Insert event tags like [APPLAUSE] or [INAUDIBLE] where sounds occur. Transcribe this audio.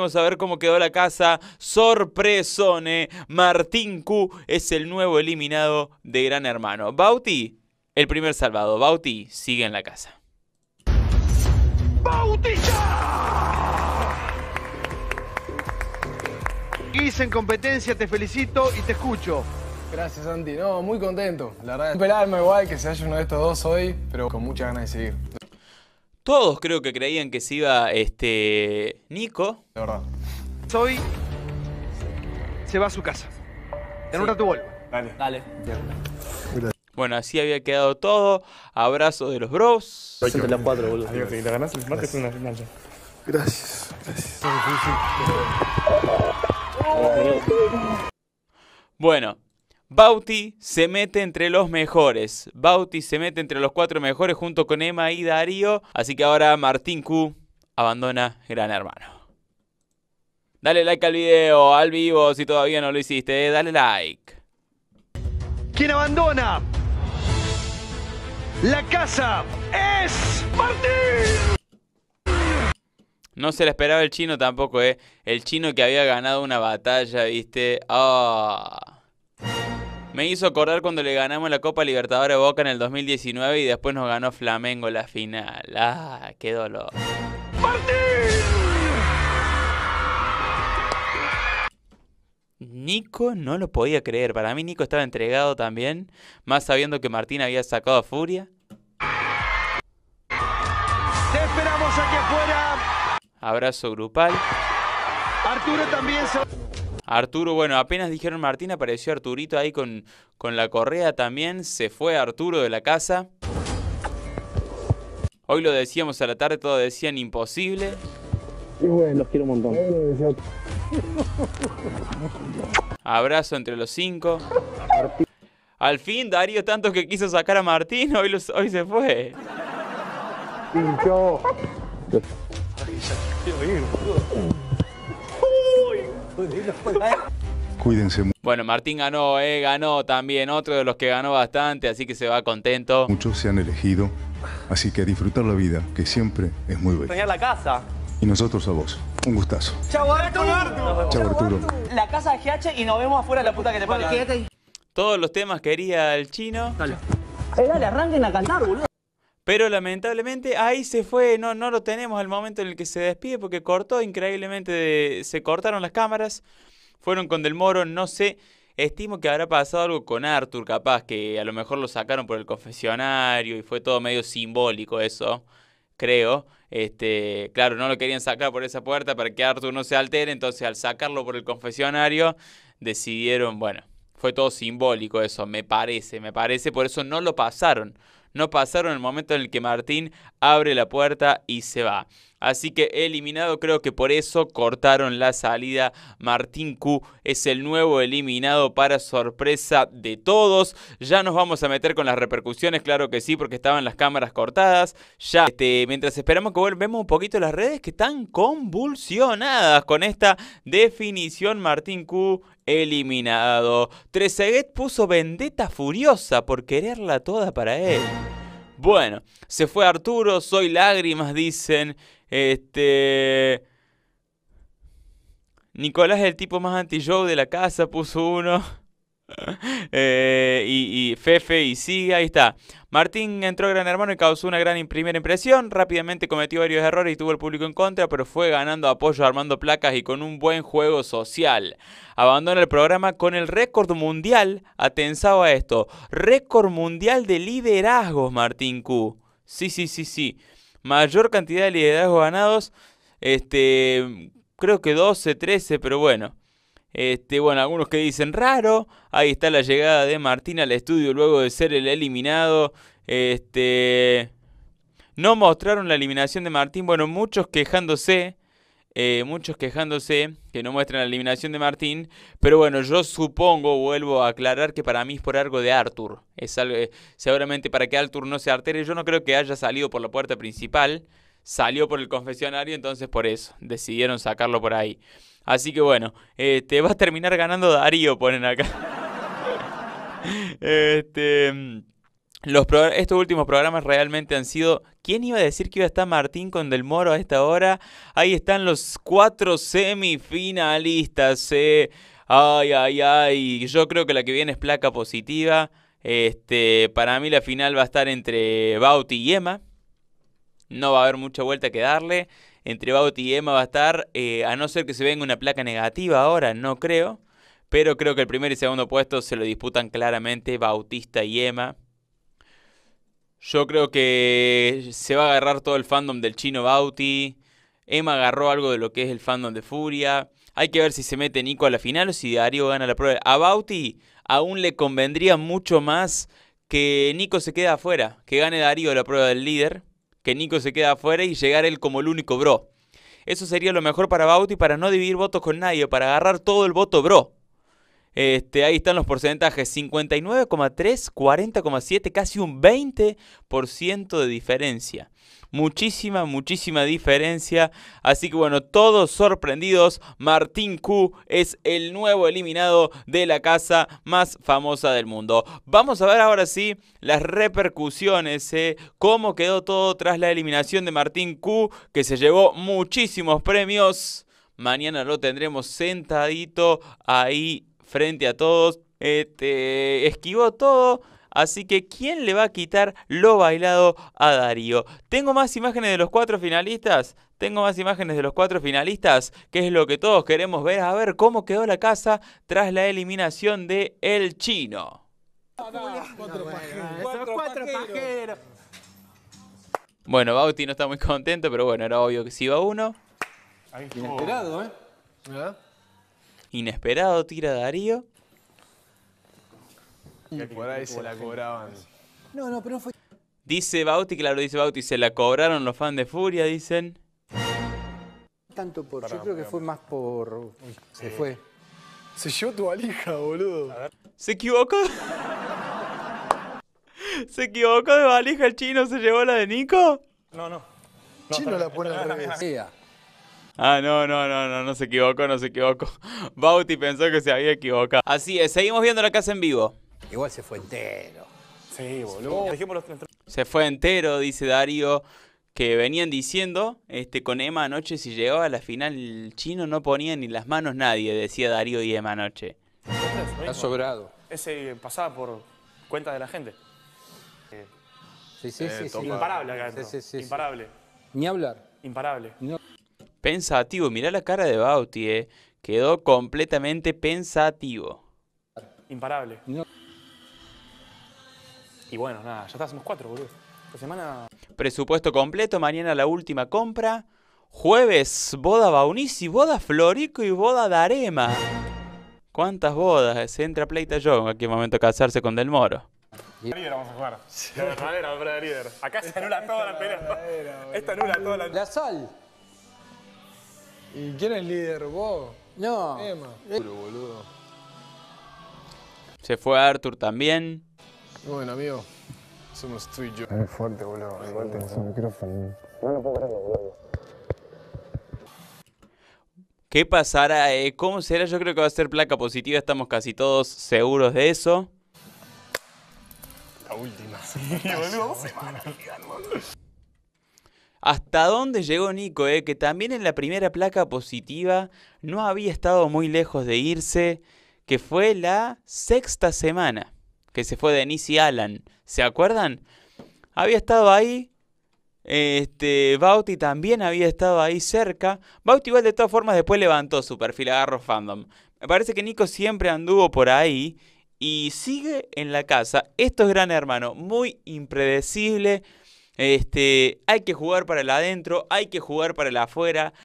Vamos a ver cómo quedó la casa. Sorpresone. Martín Q es el nuevo eliminado de Gran Hermano. Bauti, el primer salvado. Bauti sigue en la casa. ¡Bautista! Hice en competencia, te felicito y te escucho. Gracias, Andy. No, muy contento. La verdad, esperarme igual que se haya uno de estos dos hoy, pero con muchas ganas de seguir. Todos creo que creían que se iba este Nico. De verdad. Soy se va a su casa. En un rato vuelvo. Dale. Dale. Bueno, así había quedado todo. Abrazo de los bros. te las cuatro, boludo. si una final Gracias, gracias. Bueno, Bauti se mete entre los mejores. Bauti se mete entre los cuatro mejores junto con Emma y Darío. Así que ahora Martín Q abandona Gran Hermano. Dale like al video, al vivo, si todavía no lo hiciste, eh, dale like. ¿Quién abandona la casa es Martín. No se le esperaba el chino tampoco, ¿eh? El chino que había ganado una batalla, ¿viste? ¡Ah! Me hizo acordar cuando le ganamos la Copa Libertadores Boca en el 2019 y después nos ganó Flamengo la final. ¡Ah, qué dolor! Nico no lo podía creer. Para mí Nico estaba entregado también, más sabiendo que Martín había sacado a Furia. Te esperamos que fuera. Abrazo grupal. Arturo también se Arturo, bueno, apenas dijeron Martín, apareció Arturito ahí con, la correa también. Se fue Arturo de la casa. Hoy lo decíamos a la tarde, todos decían imposible. Y bueno, los quiero un montón. Abrazo entre los cinco. Al fin, Darío, tanto que quiso sacar a Martín, hoy, hoy se fue. Cuídense mucho. Bueno, Martín ganó, eh, ganó también, otro de los que ganó bastante, así que se va contento. Muchos se han elegido, así que a disfrutar la vida, que siempre es muy bella. la casa. Y nosotros a vos. Un gustazo. Chau, Arturo. Chau, Arturo. La casa de GH y nos vemos afuera la puta que te parió. Todos los temas quería el chino. Dale. Eh, dale, arranquen a cantar, boludo. Pero lamentablemente ahí se fue, no, no lo tenemos al momento en el que se despide porque cortó increíblemente, se cortaron las cámaras, fueron con Del Moro, no sé, estimo que habrá pasado algo con Arthur capaz, que a lo mejor lo sacaron por el confesionario y fue todo medio simbólico eso, creo. Este, claro, no lo querían sacar por esa puerta para que Arthur no se altere, entonces al sacarlo por el confesionario decidieron, bueno, fue todo simbólico eso, me parece, me parece, por eso no lo pasaron no pasaron el momento en el que Martín abre la puerta y se va. Así que eliminado, creo que por eso cortaron la salida. Martín Q es el nuevo eliminado para sorpresa de todos. Ya nos vamos a meter con las repercusiones, claro que sí, porque estaban las cámaras cortadas. Ya, este, mientras esperamos que volvemos un poquito las redes que están convulsionadas con esta definición. Martín Q eliminado. Trezeguet puso vendetta furiosa por quererla toda para él. Bueno, se fue Arturo, soy lágrimas, dicen. Este. Nicolás es el tipo más anti-show de la casa, puso uno. [LAUGHS] Eh, y, Fefe y sigue, ahí está. Martín entró Gran Hermano y causó una gran primera impresión. Rápidamente cometió varios errores y tuvo el público en contra, pero fue ganando apoyo armando placas y con un buen juego social. Abandona el programa con el récord mundial, atensado a esto, récord mundial de liderazgos, Martín Q. Sí, sí, sí, sí. Mayor cantidad de liderazgos ganados, este, creo que 12, 13, pero bueno. Este, bueno, algunos que dicen raro. Ahí está la llegada de Martín al estudio luego de ser el eliminado. Este, no mostraron la eliminación de Martín. Bueno, muchos quejándose. Eh, muchos quejándose que no muestran la eliminación de Martín. Pero bueno, yo supongo, vuelvo a aclarar que para mí es por algo de Arthur. Es eh, seguramente para que Arthur no se artere. Yo no creo que haya salido por la puerta principal. Salió por el confesionario, entonces por eso decidieron sacarlo por ahí. Así que bueno, te este, va a terminar ganando Darío, ponen acá. este, los estos últimos programas realmente han sido... ¿Quién iba a decir que iba a estar Martín con Del Moro a esta hora? Ahí están los cuatro semifinalistas. Eh. Ay, ay, ay. Yo creo que la que viene es placa positiva. Este, para mí la final va a estar entre Bauti y Emma. No va a haber mucha vuelta que darle entre Bauti y Emma va a estar, eh, a no ser que se venga una placa negativa ahora, no creo, pero creo que el primer y segundo puesto se lo disputan claramente Bautista y Emma. Yo creo que se va a agarrar todo el fandom del chino Bauti. Emma agarró algo de lo que es el fandom de Furia. Hay que ver si se mete Nico a la final o si Darío gana la prueba. A Bauti aún le convendría mucho más que Nico se quede afuera, que gane Darío la prueba del líder que Nico se queda afuera y llegar él como el único bro. Eso sería lo mejor para Bauti para no dividir votos con nadie, para agarrar todo el voto bro. Este, ahí están los porcentajes, 59,3, 40,7, casi un 20% de diferencia. Muchísima, muchísima diferencia. Así que bueno, todos sorprendidos. Martín Q es el nuevo eliminado de la casa más famosa del mundo. Vamos a ver ahora sí las repercusiones, eh, cómo quedó todo tras la eliminación de Martín Q, que se llevó muchísimos premios. Mañana lo tendremos sentadito ahí frente a todos, este, esquivó todo. Así que, ¿quién le va a quitar lo bailado a Darío? Tengo más imágenes de los cuatro finalistas. Tengo más imágenes de los cuatro finalistas, que es lo que todos queremos ver. A ver cómo quedó la casa tras la eliminación de El Chino. Bueno, Bauti no está muy contento, pero bueno, era obvio que si iba uno. Inesperado, ¿eh? ¿Verdad? Inesperado tira Darío. se la cobraban. No, no, pero no fue. Dice Bauti, claro, dice Bauti, se la cobraron los fans de Furia, dicen. Tanto por. yo creo que fue más por. se fue. Se llevó tu valija, boludo. Se equivocó. [LAUGHS] ¿Se equivocó de valija el chino? ¿Se llevó la de Nico? No, no. chino la pone la, [LAUGHS] revés. Ah, no, no, no, no, no se equivocó, no se equivocó. [LAUGHS] Bauti pensó que se había equivocado. Así es, seguimos viendo la casa en vivo. Igual se fue entero. Sí, boludo. Se fue entero, dice Darío, que venían diciendo este, con Emma anoche si llegaba a la final el chino no ponía ni las manos nadie, decía Darío y Emma anoche. Ha sobrado. Ese pasaba por cuenta de la gente. Sí, sí, eh, sí. sí imparable sí, Sí, imparable. Ni hablar. Imparable. No. Pensativo, mirá la cara de Bauti, eh. quedó completamente pensativo. Imparable. Y bueno, nada, ya estamos cuatro, boludo. semana... Presupuesto completo, mañana la última compra. Jueves, boda y boda Florico y boda Darema. ¿Cuántas bodas? Se entra Pleita yo a qué momento casarse con Del Moro. Líder vamos a jugar. La verdadera, de Acá se anula toda la pelea. Esta anula toda la... La sal. ¿Y quién es líder? ¿Vos? No. boludo. Se fue Arthur también. Bueno, amigo. Somos tú y yo. Es fuerte, boludo. Fuerte un micrófono. No lo puedo boludo. ¿Qué pasará? Eh? ¿Cómo será? Yo creo que va a ser placa positiva. Estamos casi todos seguros de eso. La última. [LAUGHS] Sí, boludo. Se hasta dónde llegó Nico, eh? que también en la primera placa positiva no había estado muy lejos de irse, que fue la sexta semana que se fue Denise y Alan. ¿Se acuerdan? Había estado ahí. Este, Bauti también había estado ahí cerca. Bauti igual de todas formas después levantó su perfil agarro fandom. Me parece que Nico siempre anduvo por ahí y sigue en la casa. Esto es Gran Hermano, muy impredecible. Este, hay que jugar para el adentro, hay que jugar para el afuera,